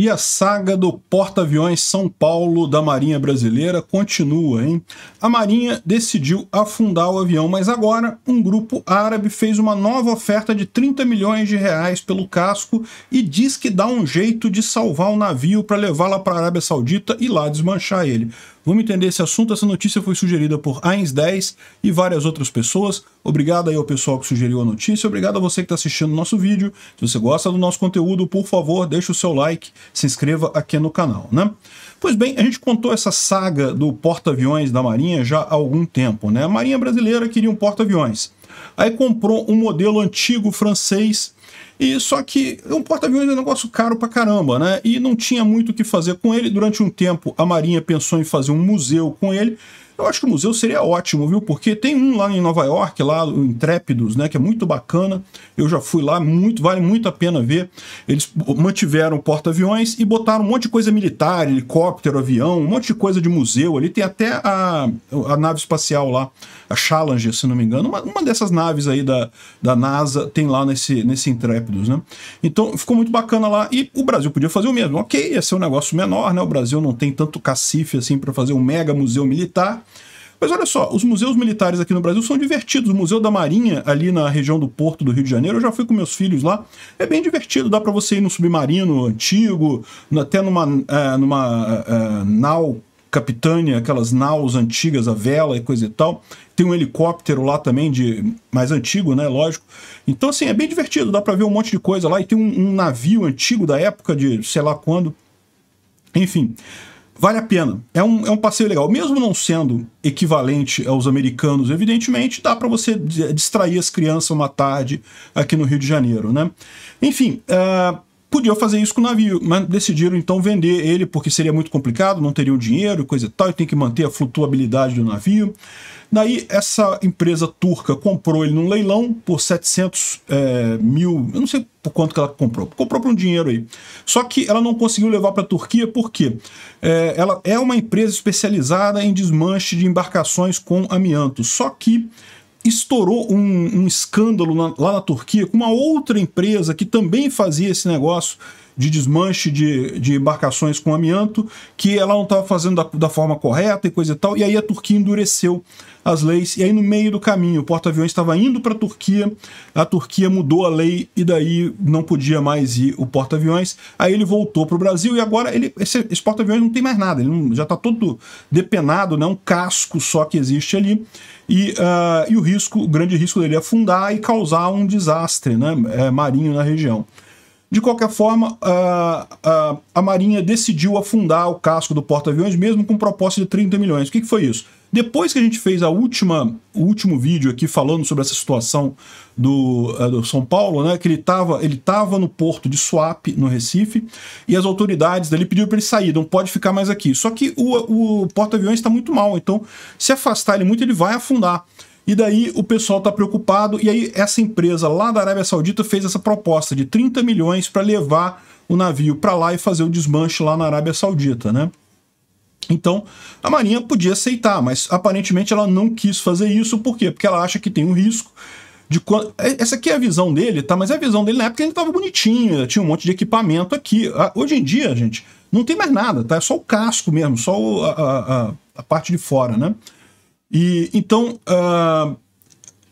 E a saga do porta-aviões São Paulo da Marinha Brasileira continua, hein? A Marinha decidiu afundar o avião, mas agora um grupo árabe fez uma nova oferta de 30 milhões de reais pelo casco e diz que dá um jeito de salvar o navio para levá-la para a Arábia Saudita e lá desmanchar ele. Vamos entender esse assunto. Essa notícia foi sugerida por Ains 10 e várias outras pessoas. Obrigado aí ao pessoal que sugeriu a notícia. Obrigado a você que está assistindo o nosso vídeo. Se você gosta do nosso conteúdo, por favor, deixe o seu like, se inscreva aqui no canal, né? Pois bem, a gente contou essa saga do porta-aviões da Marinha já há algum tempo, né? A Marinha brasileira queria um porta-aviões. Aí comprou um modelo antigo francês e só que um porta-aviões é um negócio caro pra caramba, né? E não tinha muito o que fazer com ele. Durante um tempo, a Marinha pensou em fazer um museu com ele, eu acho que o museu seria ótimo, viu? Porque tem um lá em Nova York, lá o Intrépidos, né? Que é muito bacana. Eu já fui lá, muito, vale muito a pena ver. Eles mantiveram porta-aviões e botaram um monte de coisa militar, helicóptero, avião, um monte de coisa de museu ali. Tem até a, a nave espacial lá, a Challenger, se não me engano. Uma, uma dessas naves aí da, da NASA tem lá nesse, nesse Intrépidos, né? Então ficou muito bacana lá. E o Brasil podia fazer o mesmo. Ok, ia ser um negócio menor, né? O Brasil não tem tanto cacife assim para fazer um mega museu militar mas olha só, os museus militares aqui no Brasil são divertidos. O Museu da Marinha, ali na região do Porto do Rio de Janeiro, eu já fui com meus filhos lá. É bem divertido, dá para você ir num submarino antigo, até numa, é, numa é, é, nau capitânia, aquelas naus antigas, a vela e coisa e tal. Tem um helicóptero lá também, de mais antigo, né? Lógico. Então, assim, é bem divertido, dá para ver um monte de coisa lá. E tem um, um navio antigo da época de sei lá quando. Enfim vale a pena. É um, é um passeio legal. Mesmo não sendo equivalente aos americanos, evidentemente, dá para você distrair as crianças uma tarde aqui no Rio de Janeiro, né? Enfim, uh, Podiam fazer isso com o navio, mas decidiram então vender ele porque seria muito complicado, não teriam dinheiro, coisa e tal, e tem que manter a flutuabilidade do navio. Daí essa empresa turca comprou ele num leilão por 700 é, mil, eu não sei por quanto que ela comprou, comprou por um dinheiro aí. Só que ela não conseguiu levar para a Turquia porque é, ela é uma empresa especializada em desmanche de embarcações com amianto. Só que estourou um, um escândalo na, lá na Turquia com uma outra empresa que também fazia esse negócio de desmanche de, de embarcações com amianto, que ela não estava fazendo da, da, forma correta e coisa e tal, e aí a Turquia endureceu as leis, e aí no meio do caminho o porta-aviões estava indo para a Turquia, a Turquia mudou a lei e daí não podia mais ir o porta-aviões, aí ele voltou para o Brasil e agora ele, esse, esse porta-aviões não tem mais nada, ele não, já está todo depenado, né, um casco só que existe ali, e, uh, e o risco, o grande risco dele é afundar e causar um desastre né, é, marinho na região. De qualquer forma, a, a, a Marinha decidiu afundar o casco do porta-aviões, mesmo com proposta de 30 milhões. O que, que foi isso? Depois que a gente fez a última, o último vídeo aqui falando sobre essa situação do, eh, do São Paulo, né, que ele estava ele tava no porto de Suape, no Recife, e as autoridades dele pediram para ele sair, não pode ficar mais aqui. Só que o, o porta-aviões está muito mal, então se afastar ele muito, ele vai afundar. E daí o pessoal está preocupado, e aí essa empresa lá da Arábia Saudita fez essa proposta de 30 milhões para levar o navio para lá e fazer o desmanche lá na Arábia Saudita, né? Então, a Marinha podia aceitar, mas aparentemente ela não quis fazer isso, por quê? Porque ela acha que tem um risco de quando... É, essa aqui é a visão dele, tá? Mas é a visão dele na época ele estava bonitinho, tinha um monte de equipamento aqui. Ah, hoje em dia, gente, não tem mais nada, tá? É só o casco mesmo, só a, a, a parte de fora, né? E então uh,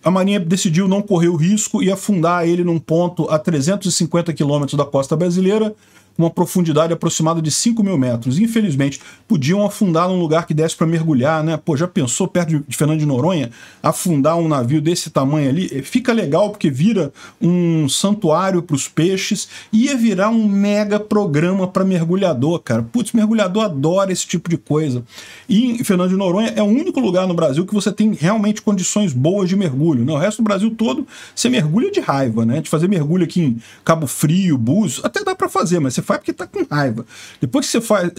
a Marinha decidiu não correr o risco e afundar ele num ponto a 350 quilômetros da costa brasileira, uma profundidade aproximada de 5 mil metros. Infelizmente, podiam afundar num lugar que desse para mergulhar, né? Pô, já pensou perto de Fernando de Noronha afundar um navio desse tamanho ali? É, fica legal porque vira um santuário para os peixes e ia virar um mega programa para mergulhador, cara. Putz, mergulhador adora esse tipo de coisa. E Fernando de Noronha é o único lugar no Brasil que você tem realmente condições boas de mergulho. Né? O resto do Brasil todo você mergulha de raiva, né? De fazer mergulho aqui em Cabo Frio, Búzios, até dá para fazer, mas você faz porque tá com raiva. Depois que você faz,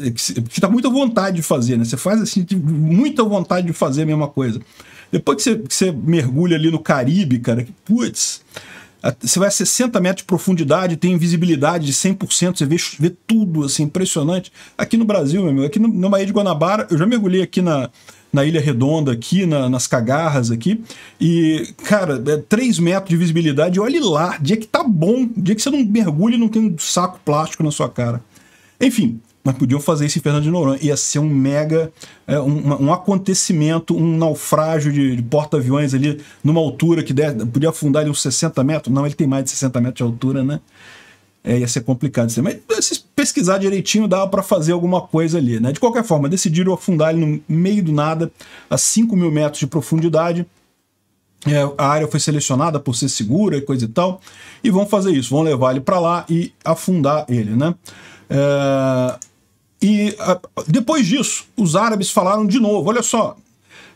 que tá muita vontade de fazer, né? Você faz assim, muita vontade de fazer a mesma coisa. Depois que você, que você mergulha ali no Caribe, cara, que putz, você vai a 60 metros de profundidade, tem visibilidade de 100%, você vê, vê tudo, assim, impressionante. Aqui no Brasil, meu amigo, aqui no, no Bahia de Guanabara, eu já mergulhei aqui na, na Ilha Redonda aqui, na, nas Cagarras aqui. E, cara, é 3 metros de visibilidade, olhe lá, dia que tá bom, dia que você não mergulha e não tem um saco plástico na sua cara. Enfim, mas podiam fazer isso em Fernando de Noronha. Ia ser um mega, é, um, um, acontecimento, um naufrágio de, de porta-aviões ali, numa altura que der, podia afundar ali uns 60 metros. Não, ele tem mais de 60 metros de altura, né? É, ia ser complicado. Mas esses pesquisar direitinho, dava para fazer alguma coisa ali, né? De qualquer forma, decidiram afundar ele no meio do nada, a 5 mil metros de profundidade. É, a área foi selecionada por ser segura e coisa e tal, e vão fazer isso, vão levar ele para lá e afundar ele, né? É, e a, depois disso, os árabes falaram de novo: olha só,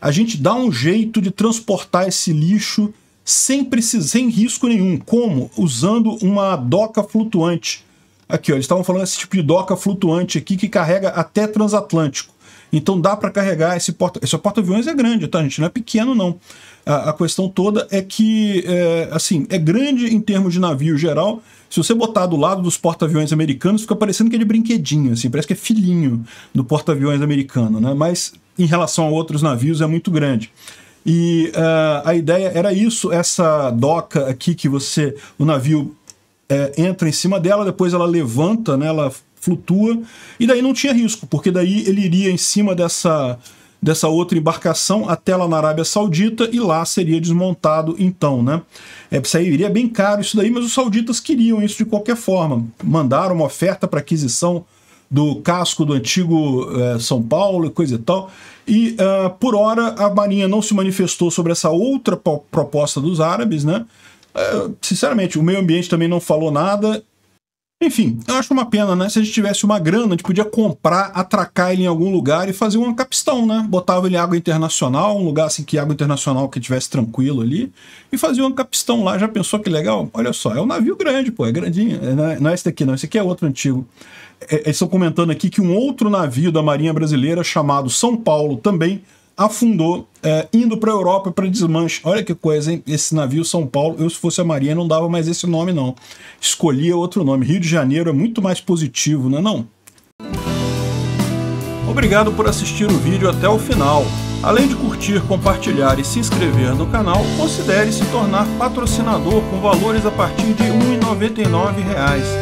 a gente dá um jeito de transportar esse lixo sem, precisar, sem risco nenhum. Como? Usando uma doca flutuante Aqui, ó, eles estavam falando esse tipo de doca flutuante aqui que carrega até transatlântico. Então dá para carregar esse porta, esse porta-aviões é grande, tá gente? Não é pequeno não. A, a questão toda é que é, assim é grande em termos de navio geral. Se você botar do lado dos porta-aviões americanos, fica parecendo que é de brinquedinho, assim, parece que é filhinho do porta-aviões americano, né? Mas em relação a outros navios é muito grande. E uh, a ideia era isso, essa doca aqui que você, o navio é, entra em cima dela, depois ela levanta, né, ela flutua, e daí não tinha risco, porque daí ele iria em cima dessa, dessa outra embarcação até lá na Arábia Saudita e lá seria desmontado então, né? É, iria bem caro isso daí, mas os sauditas queriam isso de qualquer forma. Mandaram uma oferta para aquisição do casco do antigo é, São Paulo, e coisa e tal. E uh, por hora a Marinha não se manifestou sobre essa outra proposta dos árabes, né? É, sinceramente, o meio ambiente também não falou nada. Enfim, eu acho uma pena, né? Se a gente tivesse uma grana, a gente podia comprar, atracar ele em algum lugar e fazer um capistão, né? Botava ele em água internacional, um lugar assim que água internacional que tivesse tranquilo ali, e fazia um capistão lá. Já pensou que legal? Olha só, é um navio grande, pô, é grandinho. É, é, não é, esse daqui, não. Esse aqui é outro antigo. eles estão comentando aqui que um outro navio da Marinha Brasileira, chamado São Paulo, também afundou é, indo para a Europa para desmanche. Olha que coisa, hein? Esse navio São Paulo, eu se fosse a Marinha não dava mais esse nome não. Escolhia outro nome. Rio de Janeiro é muito mais positivo, não é não? Obrigado por assistir o vídeo até o final. Além de curtir, compartilhar e se inscrever no canal, considere se tornar patrocinador com valores a partir de R$ 1,99